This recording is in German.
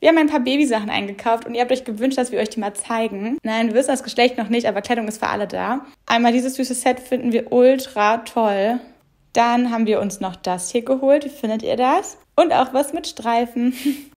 wir haben ein paar Babysachen eingekauft und ihr habt euch gewünscht, dass wir euch die mal zeigen. Nein, wir wissen das Geschlecht noch nicht, aber Kleidung ist für alle da. Einmal dieses süße Set finden wir ultra toll. Dann haben wir uns noch das hier geholt. Wie findet ihr das? Und auch was mit Streifen.